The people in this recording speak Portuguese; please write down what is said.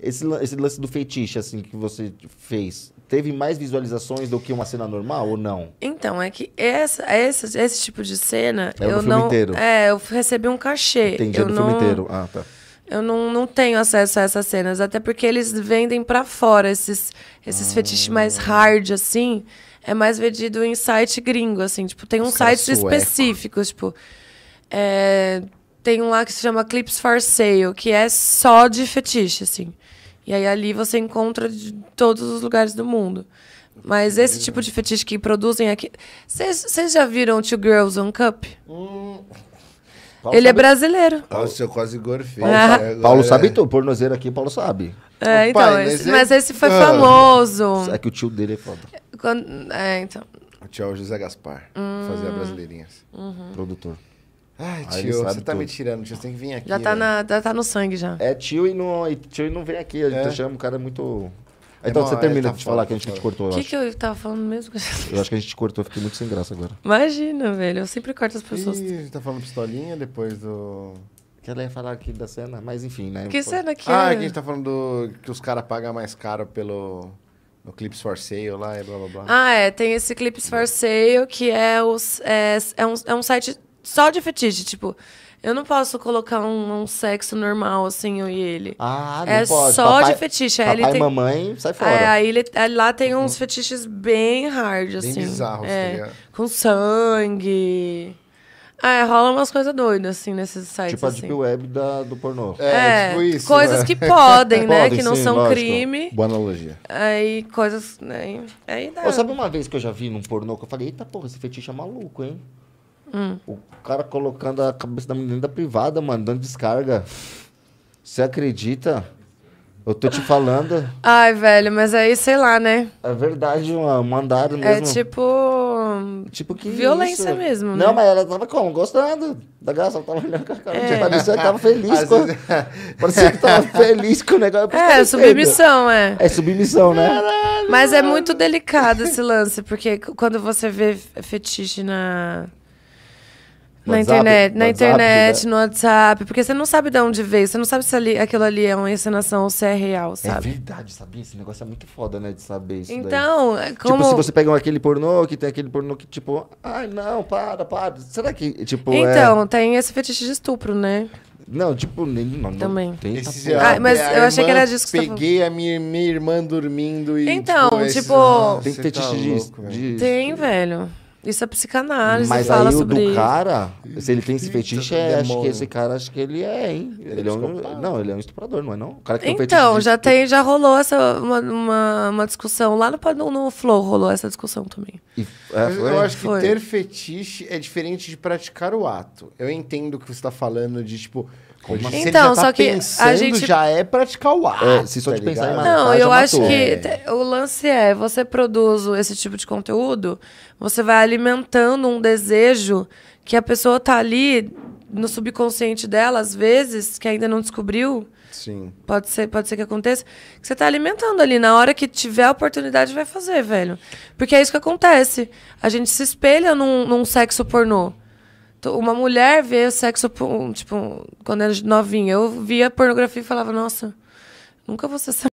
esse, esse, lance do fetiche, assim, que você fez, teve mais visualizações do que uma cena normal ou não? Então, é que essa, essa esse tipo de cena. É eu do filme não, inteiro. É, eu recebi um cachê. Entendi, eu é do não, filme inteiro. Ah, tá. Eu não, não tenho acesso a essas cenas, até porque eles vendem para fora esses, esses ah. fetiches mais hard, assim. É mais vendido em site gringo, assim. Tipo, tem uns Os sites específicos, tipo. É, tem um lá que se chama Clips for Sale, que é só de fetiche, assim. E aí ali você encontra de todos os lugares do mundo. Mas esse é. tipo de fetiche que produzem aqui. Vocês já viram Two Girls One Cup? Hum. Ele é é sabe... é brasileiro. Nossa, eu quase gorfei. Ah. Paulo é. sabe tudo, pornozeiro aqui, Paulo sabe. É, então, mas, esse... mas, esse... foi ah. famoso. É que o tio dele é foda. Quando... É, então. O tio é o José Gaspar, hum. fazia brasileirinhas. Uhum. Produtor. Ai, tio, você tá me tirando, tio. Você tem que vir aqui. Já tá, né? na, já tá no sangue já. É tio e não, e tio e não vem aqui. A gente é. chama o cara é muito. É, então, é você termina tá de falar que a gente te cortou. O que, que eu tava falando mesmo? eu acho que a gente te cortou, fiquei muito sem graça agora. Imagina, velho. Eu sempre corto as pessoas. Ih, a gente tá falando pistolinha depois do. Que ela ia falar aqui da cena, mas enfim, né? Que cena que Ah, é? que a gente tá falando do... que os caras pagam mais caro pelo. No Clips for Sale lá e blá blá blá. Ah, é. Tem esse Clips for Sale que é, os, é, é, um, é um site só de fetiche, tipo. Eu não posso colocar um, um, sexo normal, assim, eu e ele. Ah, não É pode. só papai, de fetiche. papai ele tem... mamãe, sai fora. É, aí ele, lá tem uns uhum. fetiches bem hard, assim. Bem bizarros, é, tá Com sangue... Ah, é, rola umas coisas doidas, assim, nesses sites, Tipo a assim. Deep Web da, do pornô. É, tipo é tipo isso, né? coisas né? que podem, né? Podem, que não sim, são lógico. crime. Boa analogia. Aí, coisas... Aí, né, aí dá. Oh, sabe uma vez que eu já vi num pornô que eu falei, eita porra, esse fetiche é maluco, hein? Hum. O cara colocando a cabeça da menina da privada, mano, dando descarga. Você acredita? Eu tô te falando. Ai, velho, mas aí, sei lá, né? É verdade, um Mandaram é mesmo. É tipo. Tipo que. Violência isso? mesmo. Não, né? mas ela tava como? Gostando da garça. Ela tava olhando com a cara. É. Parecia que tava feliz. com... Parecia que tava feliz com o negócio. É, submissão, é. É submissão, né? Caralho, mas mano. é muito delicado esse lance, porque quando você vê fetiche na na WhatsApp, internet, na internet, né? no WhatsApp, porque você não sabe de onde veio, você não sabe se ali, aquilo ali é uma encenação ou se é real, é sabe? É verdade, sabia? Esse negócio é muito foda, né, de saber isso Então, daí. É como... Tipo, se você pega aquele pornô, que tem aquele pornô que, tipo, ai, não, para, para, será que, tipo, é Então, é... tem esse fetiche de estupro, né? Não, tipo, nem, não, Também. Tem Esse, ah, mas eu achei que era disso que tá Peguei a minha, minha irmã dormindo e. Então, tipo. tipo... tem fetiche tá de, de. Tem, velho. Isso é psicanálise, Mas fala aí o do cara, se ele tem esse fetiche, é, acho que esse cara, acho que ele é, hein? Ele é um, não, ele é um estuprador, não é não? O cara que tem então, fetiche já de... tem, já rolou essa, uma, uma, uma discussão. Lá no, no Flow rolou essa discussão também. E, é, eu acho que foi. ter fetiche é diferente de praticar o ato. Eu entendo o que você está falando de tipo. Como assim? então, tá só que a gente já é praticar o ato. É, se só tá de pensar em matar, Não, eu acho matou. que é. o lance é, você produz esse tipo de conteúdo, você vai alimentando um desejo que a pessoa tá ali no subconsciente dela, às vezes, que ainda não descobriu. Sim. Pode ser, pode ser que aconteça. Que você tá alimentando ali. Na hora que tiver a oportunidade, vai fazer, velho. Porque é isso que acontece. A gente se espelha num, num sexo pornô. Uma mulher vê o sexo, tipo, quando era é novinha. Eu via pornografia e falava, nossa, nunca vou ser essa